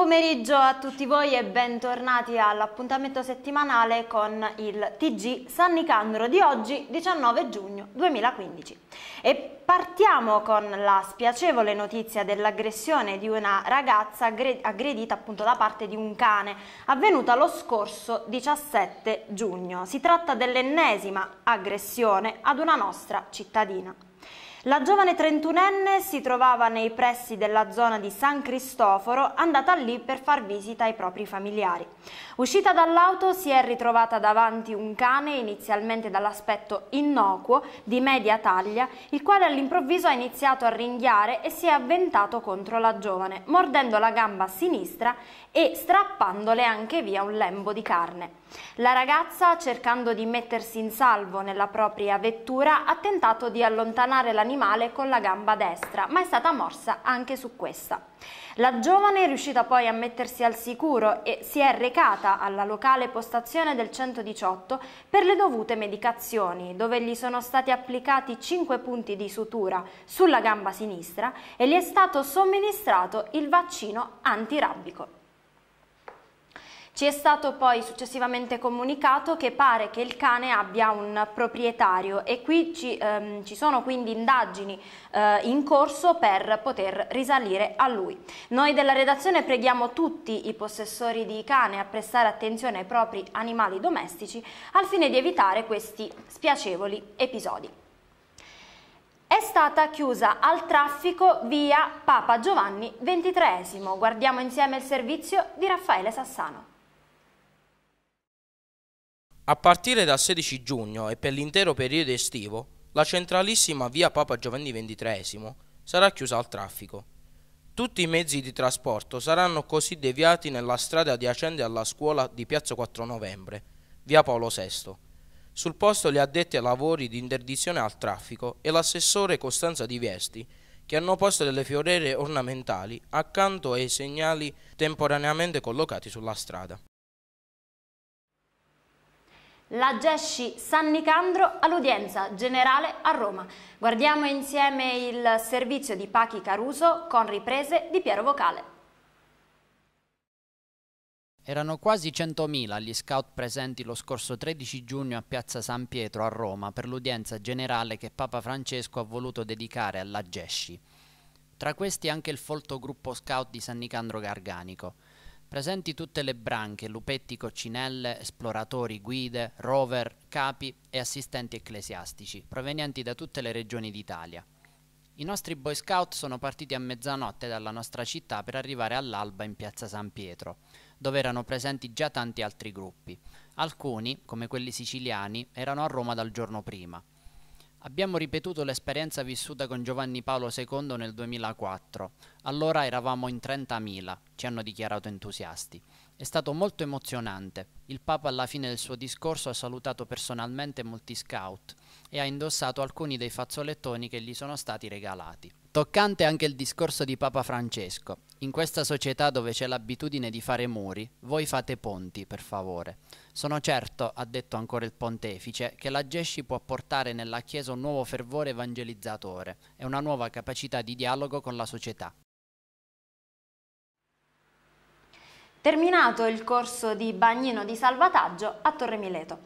pomeriggio a tutti voi e bentornati all'appuntamento settimanale con il TG San Nicandro di oggi 19 giugno 2015. E partiamo con la spiacevole notizia dell'aggressione di una ragazza aggredita appunto da parte di un cane avvenuta lo scorso 17 giugno. Si tratta dell'ennesima aggressione ad una nostra cittadina. La giovane trentunenne si trovava nei pressi della zona di San Cristoforo, andata lì per far visita ai propri familiari. Uscita dall'auto si è ritrovata davanti un cane, inizialmente dall'aspetto innocuo, di media taglia, il quale all'improvviso ha iniziato a ringhiare e si è avventato contro la giovane, mordendo la gamba sinistra e strappandole anche via un lembo di carne. La ragazza, cercando di mettersi in salvo nella propria vettura, ha tentato di allontanare la l'animale con la gamba destra, ma è stata morsa anche su questa. La giovane è riuscita poi a mettersi al sicuro e si è recata alla locale postazione del 118 per le dovute medicazioni, dove gli sono stati applicati 5 punti di sutura sulla gamba sinistra e gli è stato somministrato il vaccino antirabbico. Ci è stato poi successivamente comunicato che pare che il cane abbia un proprietario e qui ci, ehm, ci sono quindi indagini eh, in corso per poter risalire a lui. Noi della redazione preghiamo tutti i possessori di cane a prestare attenzione ai propri animali domestici al fine di evitare questi spiacevoli episodi. È stata chiusa al traffico via Papa Giovanni XXIII. Guardiamo insieme il servizio di Raffaele Sassano. A partire dal 16 giugno e per l'intero periodo estivo, la centralissima via Papa Giovanni XXIII sarà chiusa al traffico. Tutti i mezzi di trasporto saranno così deviati nella strada adiacente alla scuola di Piazza 4 Novembre, via Paolo VI. Sul posto gli addetti ai lavori di interdizione al traffico e l'assessore Costanza Di Viesti, che hanno posto delle fioriere ornamentali accanto ai segnali temporaneamente collocati sulla strada la Gesci San Nicandro all'udienza generale a Roma. Guardiamo insieme il servizio di Pachi Caruso con riprese di Piero Vocale. Erano quasi 100.000 gli scout presenti lo scorso 13 giugno a Piazza San Pietro a Roma per l'udienza generale che Papa Francesco ha voluto dedicare alla Gesci. Tra questi anche il folto gruppo scout di San Nicandro Garganico. Presenti tutte le branche, lupetti, coccinelle, esploratori, guide, rover, capi e assistenti ecclesiastici, provenienti da tutte le regioni d'Italia. I nostri Boy Scout sono partiti a mezzanotte dalla nostra città per arrivare all'alba in piazza San Pietro, dove erano presenti già tanti altri gruppi. Alcuni, come quelli siciliani, erano a Roma dal giorno prima. Abbiamo ripetuto l'esperienza vissuta con Giovanni Paolo II nel 2004. Allora eravamo in 30.000, ci hanno dichiarato entusiasti. È stato molto emozionante. Il Papa alla fine del suo discorso ha salutato personalmente molti scout e ha indossato alcuni dei fazzolettoni che gli sono stati regalati. Toccante anche il discorso di Papa Francesco. In questa società dove c'è l'abitudine di fare muri, voi fate ponti, per favore. Sono certo, ha detto ancora il pontefice, che la Gesci può portare nella Chiesa un nuovo fervore evangelizzatore e una nuova capacità di dialogo con la società. terminato il corso di bagnino di salvataggio a Torre Mileto.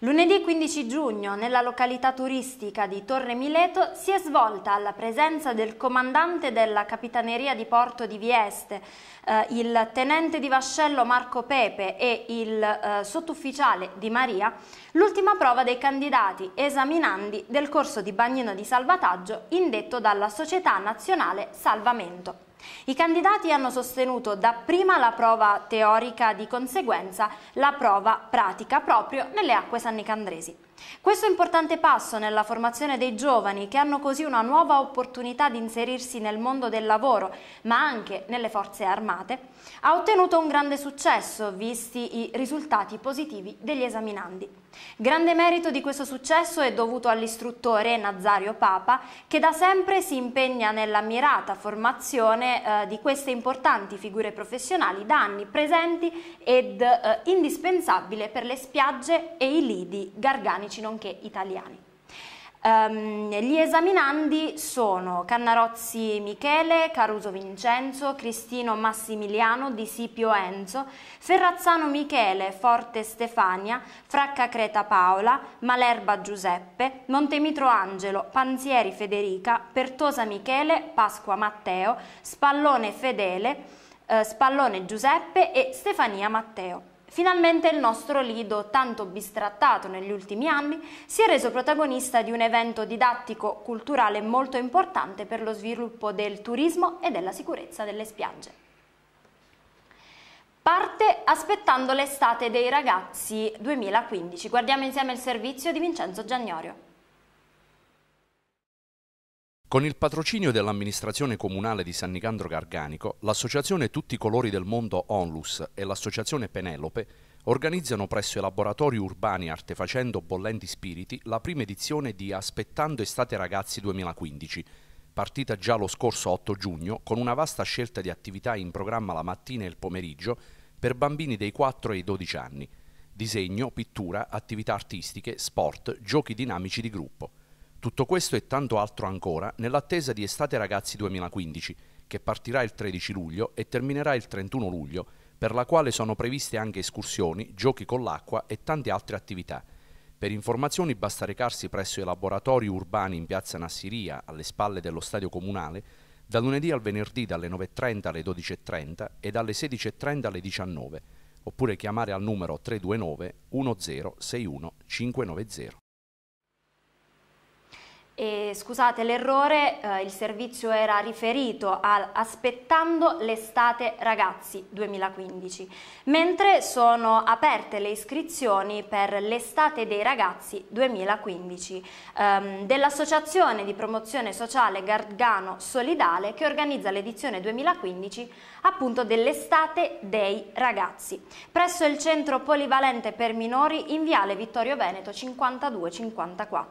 Lunedì 15 giugno, nella località turistica di Torre Mileto, si è svolta alla presenza del comandante della Capitaneria di Porto di Vieste, eh, il tenente di vascello Marco Pepe e il eh, sottufficiale Di Maria, l'ultima prova dei candidati esaminandi del corso di bagnino di salvataggio indetto dalla Società Nazionale Salvamento. I candidati hanno sostenuto dapprima la prova teorica, di conseguenza la prova pratica proprio nelle acque sannicandresi. Questo importante passo nella formazione dei giovani che hanno così una nuova opportunità di inserirsi nel mondo del lavoro, ma anche nelle forze armate, ha ottenuto un grande successo visti i risultati positivi degli esaminandi. Grande merito di questo successo è dovuto all'istruttore Nazario Papa che da sempre si impegna nella mirata formazione eh, di queste importanti figure professionali da anni presenti ed eh, indispensabile per le spiagge e i lidi gargani britannici nonché italiani. Um, gli esaminandi sono Cannarozzi Michele, Caruso Vincenzo, Cristino Massimiliano, Di Sipio Enzo, Ferrazzano Michele, Forte Stefania, Fracca Creta Paola, Malerba Giuseppe, Montemitro Angelo, Panzieri Federica, Pertosa Michele, Pasqua Matteo, Spallone Fedele, eh, Spallone Giuseppe e Stefania Matteo. Finalmente il nostro Lido, tanto bistrattato negli ultimi anni, si è reso protagonista di un evento didattico-culturale molto importante per lo sviluppo del turismo e della sicurezza delle spiagge. Parte aspettando l'estate dei ragazzi 2015. Guardiamo insieme il servizio di Vincenzo Giagnorio. Con il patrocinio dell'amministrazione comunale di San Nicandro Garganico, l'associazione Tutti i colori del mondo Onlus e l'associazione Penelope organizzano presso i laboratori urbani Artefacendo Bollenti Spiriti la prima edizione di Aspettando Estate Ragazzi 2015, partita già lo scorso 8 giugno con una vasta scelta di attività in programma la mattina e il pomeriggio per bambini dei 4 ai 12 anni. Disegno, pittura, attività artistiche, sport, giochi dinamici di gruppo. Tutto questo e tanto altro ancora nell'attesa di Estate Ragazzi 2015, che partirà il 13 luglio e terminerà il 31 luglio, per la quale sono previste anche escursioni, giochi con l'acqua e tante altre attività. Per informazioni basta recarsi presso i laboratori urbani in piazza Nassiria, alle spalle dello stadio comunale, da lunedì al venerdì dalle 9.30 alle 12.30 e dalle 16.30 alle 19, oppure chiamare al numero 329 1061 590. E, scusate l'errore, eh, il servizio era riferito a Aspettando l'estate ragazzi 2015, mentre sono aperte le iscrizioni per l'estate dei ragazzi 2015 ehm, dell'Associazione di Promozione Sociale Gargano Solidale che organizza l'edizione 2015 appunto dell'estate dei ragazzi presso il centro polivalente per minori in Viale Vittorio Veneto 52-54.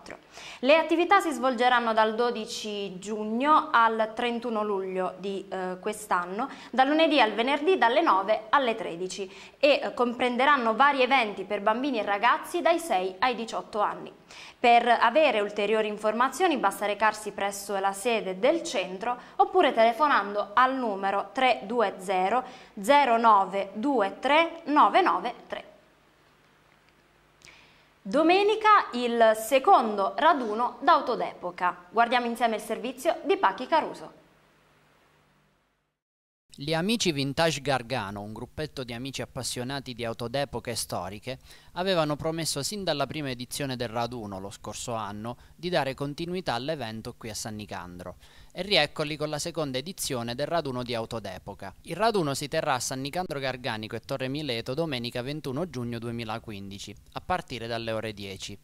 Le attività si svolgeranno dal 12 giugno al 31 luglio di eh, quest'anno, dal lunedì al venerdì dalle 9 alle 13 e eh, comprenderanno vari eventi per bambini e ragazzi dai 6 ai 18 anni. Per avere ulteriori informazioni basta recarsi presso la sede del centro oppure telefonando al numero 320 0923 993. Domenica il secondo raduno d'autodepoca. Guardiamo insieme il servizio di Pacchi Caruso. Gli amici Vintage Gargano, un gruppetto di amici appassionati di auto d'epoca e storiche, avevano promesso sin dalla prima edizione del raduno lo scorso anno di dare continuità all'evento qui a San Nicandro. E rieccoli con la seconda edizione del raduno di auto d'epoca. Il raduno si terrà a San Nicandro Garganico e Torre Mileto domenica 21 giugno 2015, a partire dalle ore 10.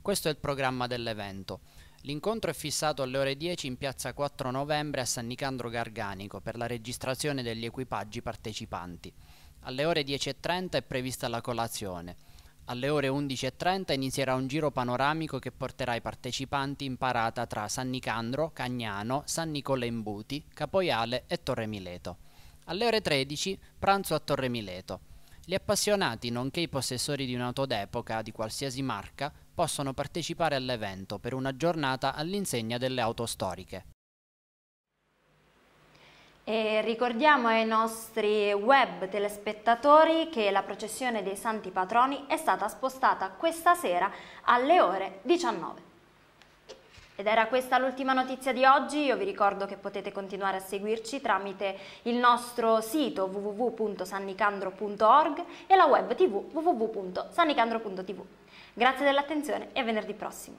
Questo è il programma dell'evento. L'incontro è fissato alle ore 10 in piazza 4 novembre a San Nicandro Garganico per la registrazione degli equipaggi partecipanti. Alle ore 10.30 è prevista la colazione. Alle ore 11.30 inizierà un giro panoramico che porterà i partecipanti in parata tra San Nicandro, Cagnano, San Nicola Imbuti, Capoiale e Torre Mileto. Alle ore 13 pranzo a Torre Mileto. Gli appassionati, nonché i possessori di un'auto d'epoca di qualsiasi marca, possono partecipare all'evento per una giornata all'insegna delle auto storiche. E ricordiamo ai nostri web telespettatori che la processione dei Santi Patroni è stata spostata questa sera alle ore 19. Ed era questa l'ultima notizia di oggi, io vi ricordo che potete continuare a seguirci tramite il nostro sito www.sannicandro.org e la web tv www.sannicandro.tv. Grazie dell'attenzione e a venerdì prossimo.